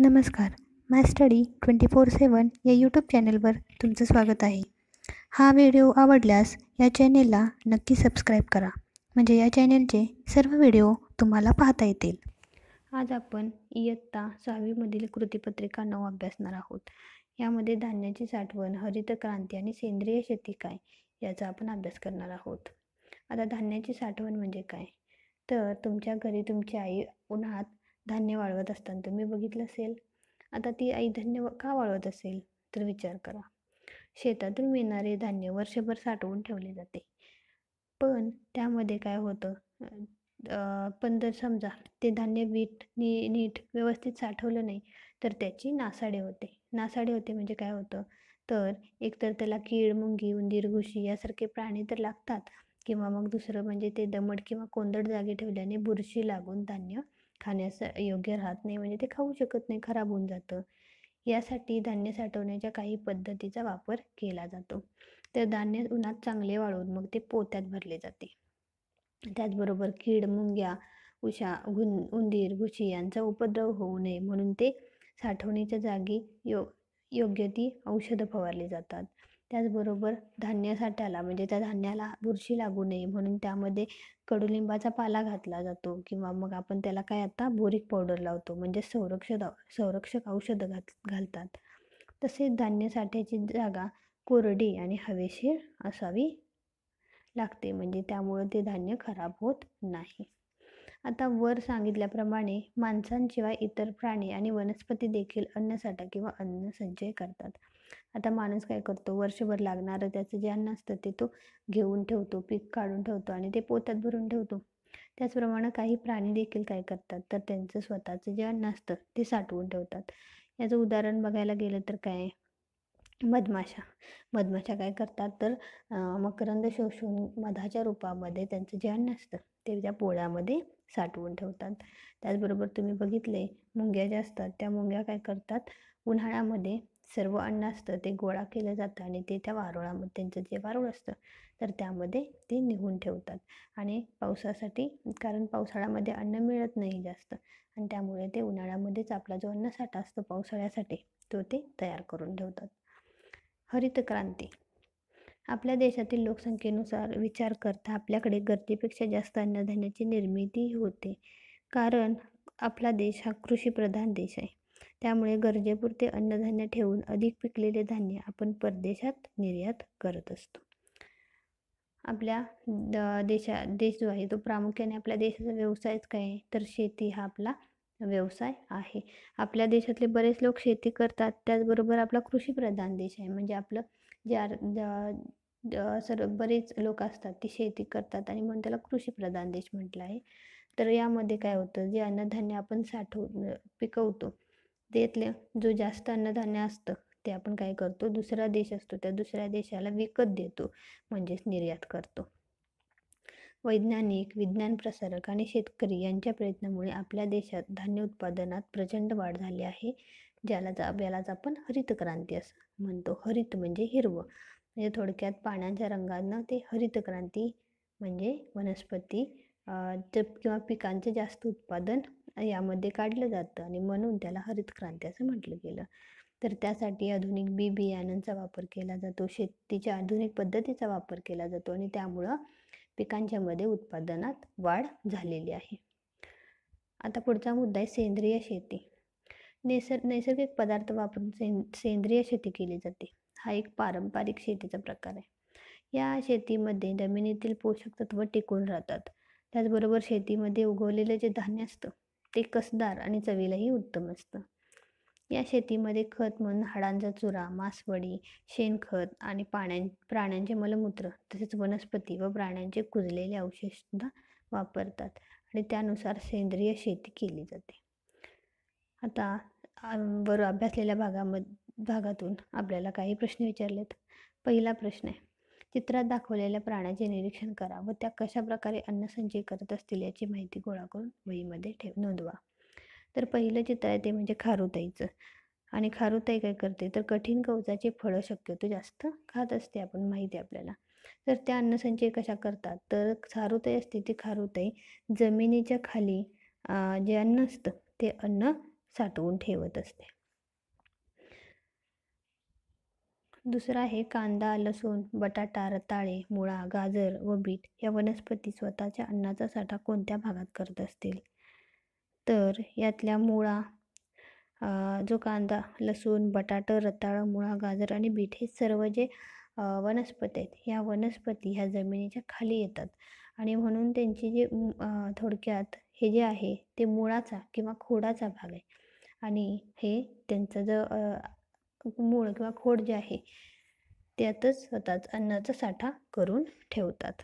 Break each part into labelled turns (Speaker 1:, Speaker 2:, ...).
Speaker 1: नमस्कार my study twenty four seven या YouTube चॅनेलवर तुमचं स्वागत आहे हा व्हिडिओ आवडल्यास या चॅनेलला नक्की सबस्क्राईब करा म्हणजे या चॅनेलचे सर्व व्हिडिओ तुम्हाला पाहता येतील आज आपण इयत्ता सहावीमधील कृतीपत्रिका नऊ अभ्यासणार आहोत यामध्ये धान्याची साठवण हरित क्रांती आणि सेंद्रिय शेती काय याचा आपण अभ्यास करणार आहोत आता धान्याची साठवण म्हणजे काय तर तुमच्या घरी तुमची आई उन्हात धान्य वाळवत असताना तुम्ही बघितलं असेल आता ती आई धान्य का वाळवत असेल तर विचार करा शेतातून मिळणारे धान्य वर्षभर साठवून ठेवले जाते पण त्यामध्ये काय होतं पण जर समजा ते धान्य वीट नी नीट व्यवस्थित साठवलं नाही तर त्याची नासाडे होते नासाडे होते म्हणजे काय होतं तर एकतर त्याला कीड मुंगी उंदीर घुशी यासारखे प्राणी तर लागतात किंवा मग दुसरं म्हणजे ते दमट किंवा कोंदट जागी ठेवल्याने बुरशी लागून धान्य खाण्यास योग्य राहत नाही म्हणजे ते खाऊ शकत नाही खराब होऊन जातं यासाठी धान्य साठवण्याच्या काही पद्धतीचा वापर केला जातो तर धान्य उन्हात चांगले वाळून मग ते पोत्यात भरले जाते त्याचबरोबर कीड मुंग्या उशा उंदीर घुशी यांचा उपद्रव होऊ नये म्हणून ते साठवणीच्या जागी यो योग्य ती औषधं फवारली जातात त्याचबरोबर धान्य साठ्याला म्हणजे त्या धान्याला बुरशी लागू नये म्हणून त्यामध्ये कडुलिंबाचा पाला घातला जातो किंवा मग आपण त्याला काय आता बोरिक पावडर लावतो म्हणजे संरक्षक संरक्षक औषधं घात घालतात तसेच धान्यसाठ्याची जागा कोरडी आणि हवेशीर असावी लागते म्हणजे त्यामुळं ते धान्य खराब होत नाही आता वर सांगितल्याप्रमाणे माणसांशिवाय इतर प्राणी आणि वनस्पती देखील अन्नसाठा किंवा अन्न संचय करतात आता माणूस काय करतो वर्षभर लागणारं त्याचं जे अन्न असतं ते तो घेऊन ठेवतो पीक काढून ठेवतो आणि ते पोतात भरून ठेवतो त्याचप्रमाणे काही प्राणी देखील काय करतात तर त्यांचं स्वतःचं जे अन्न असतं ते साठवून ठेवतात याचं उदाहरण बघायला गेलं तर काय मधमाशा मधमाशा काय करतात तर मकरंद शोषून मधाच्या रूपामध्ये त्यांचं जे अन्न असतं ते त्या पोळ्यामध्ये साठवून ठेवतात त्याचबरोबर तुम्ही बघितले मुंग्या ज्या असतात त्या मुंग्या काय करतात उन्हाळ्यामध्ये सर्व अन्न असतं ते गोळा केलं जातं आणि ते त्या वारुळामध्ये त्यांचं जे वारुळ असतं तर त्यामध्ये ते निघून ठेवतात आणि पावसासाठी कारण पावसाळ्यामध्ये अन्न मिळत नाही जास्त आणि त्यामुळे ते उन्हाळ्यामध्येच आपला जो अन्नसाठा असतो पावसाळ्यासाठी तो ते तयार करून ठेवतात हरित क्रांती आपल्या देशातील लोकसंख्येनुसार विचार करता आपल्याकडे गरजेपेक्षा जास्त अन्नधान्याची निर्मिती होते कारण आपला देश हा कृषीप्रधान देश आहे त्यामुळे गरजेपुरते अन्नधान्य ठेवून अधिक पिकलेले धान्य आपण परदेशात निर्यात करत असतो आपल्या देशा देश जो आहे तो प्रामुख्याने आपल्या देशाचा व्यवसायच काय आहे तर शेती हा आपला व्यवसाय आहे आपल्या देशातले बरेच लोक शेती करतात त्याचबरोबर आपला कृषीप्रधान देश आहे म्हणजे आपलं ज्या सर्व बरेच लोक असतात ती शेती करतात आणि म्हणून त्याला कृषीप्रधान देश म्हटलं आहे तर यामध्ये काय होतं जे अन्नधान्य आपण साठव पिकवतो देतले जो जास्त अन्नधान्य असतं ते आपण काय करतो दुसरा देश असतो त्या दुसऱ्या देशाला विकत देतो म्हणजेच निर्यात करतो वैज्ञानिक विज्ञान प्रसारक आणि शेतकरी यांच्या प्रयत्नामुळे आपल्या देशात धान्य उत्पादनात प्रचंड वाढ झाली आहे ज्याला यालाच आपण हरित क्रांती असं म्हणतो हरित म्हणजे हिरवं म्हणजे थोडक्यात पाण्याच्या रंगांना ते हरित क्रांती म्हणजे वनस्पती किंवा पिकांचे जास्त उत्पादन यामध्ये काढलं जातं आणि म्हणून त्याला हरित क्रांती असं म्हटलं गेलं तर त्यासाठी आधुनिक बी बियाणांचा वापर केला जातो शेतीच्या आधुनिक पद्धतीचा वापर केला जातो आणि त्यामुळं पिकांच्या मध्ये उत्पादनात वाढ झालेली आहे आता पुढचा मुद्दा आहे सेंद्रिय शेती नैसर् नैसर्गिक पदार्थ वापरून सें सेंद्रिय शेती केली जाते हा एक पारंपरिक शेतीचा प्रकार आहे या शेतीमध्ये जमिनीतील पोषक तत्व टिकून राहतात त्याचबरोबर शेतीमध्ये उगवलेलं जे धान्य असतं ते कसदार आणि चवीलाही उत्तम असतं या शेतीमध्ये खत म्हणून हाडांचा चुरा मासवडी शेणखत आणि पाण्या प्राण्यांचे मलमूत्र तसेच वनस्पती व प्राण्यांचे कुजलेले अवशेषसुद्धा वापरतात आणि त्यानुसार सेंद्रिय शेती केली जाते आता वर अभ्यासलेल्या भागाम भागातून आपल्याला काही प्रश्न विचारलेत पहिला प्रश्न आहे चित्रात दाखवलेल्या प्राण्याचे निरीक्षण करा व त्या कशा प्रकारे अन्नसंचय करत असतील याची माहिती गोळा करून वहीमध्ये ठेव नोंदवा तर पहिलं चित्र आहे ते म्हणजे खारुताईचं आणि खारुताई काय करते तर कठीण कवचाचे फळं शक्यतो जास्त खात असते आपण माहिती आपल्याला तर त्या अन्नसंचय कशा करतात तर खारुताई असते ती खारुताई जमिनीच्या खाली जे अन्न असतं ते अन्न साठवून ठेवत असते दुसरा आहे कांदा लसूण बटाटा रताळे मुळा गाजर व बीट या वनस्पती स्वतःच्या अन्नाचा साठा कोणत्या भागात करत असतील तर यातल्या मुळा जो कांदा लसूण बटाटा रताळं मुळा गाजर आणि बीट हे सर्व जे वनस्पती आहेत ह्या वनस्पती ह्या जमिनीच्या खाली येतात आणि म्हणून त्यांची जे थोडक्यात हे जे आहे ते मुळाचा किंवा खोडाचा भाग आहे आणि हे त्यांचं जो मूळ किंवा खोड जे आहे त्यातच स्वतःच अन्नाचा साठा करून ठेवतात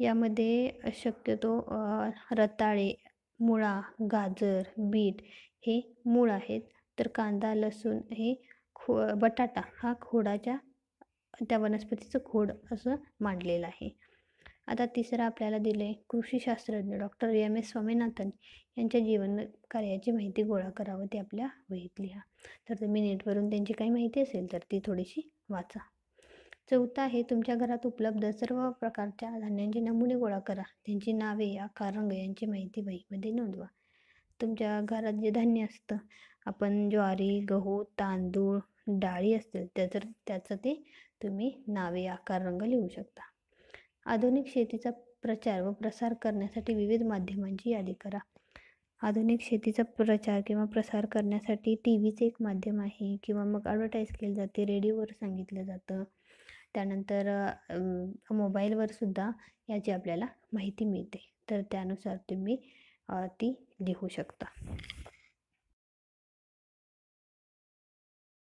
Speaker 1: यामध्ये शक्यतो रताळे मुळा गाजर बीट हे मूळ आहेत तर कांदा लसूण हे खो बटाटा हा खोडाच्या त्या वनस्पतीचं खोड असं मांडलेलं आहे आता तिसरा आपल्याला दिलं आहे कृषीशास्त्रज्ञ डॉक्टर एम एस स्वामीनाथन यांच्या जीवन कार्याची माहिती गोळा करावं ते आपल्या वहीत लिहा तर तुम्ही नेटवरून त्यांची काही माहिती असेल तर ती थोडीशी वाचा चौथा आहे तुमच्या घरात उपलब्ध सर्व प्रकारच्या धान्यांचे नमुने गोळा करा त्यांची नावे आकार रंग यांची माहिती वहीमध्ये नोंदवा तुमच्या घरात जे धान्य असतं आपण ज्वारी गहू तांदूळ डाळी असतील त्याचं त्याचं ते तुम्ही नावे आकार रंग लिहू शकता आधुनिक शेतीचा प्रचार व प्रसार करण्यासाठी विविध माध्यमांची यादी करा आधुनिक शेतीचा प्रचार किंवा प्रसार करण्यासाठी टी व्हीचं एक माध्यम आहे किंवा मग ॲडव्हर्टाईज केलं जाते रेडिओवर सांगितलं जातं त्यानंतर मोबाईलवर सुद्धा याची आपल्याला माहिती मिळते तर त्यानुसार तुम्ही ती लिहू शकता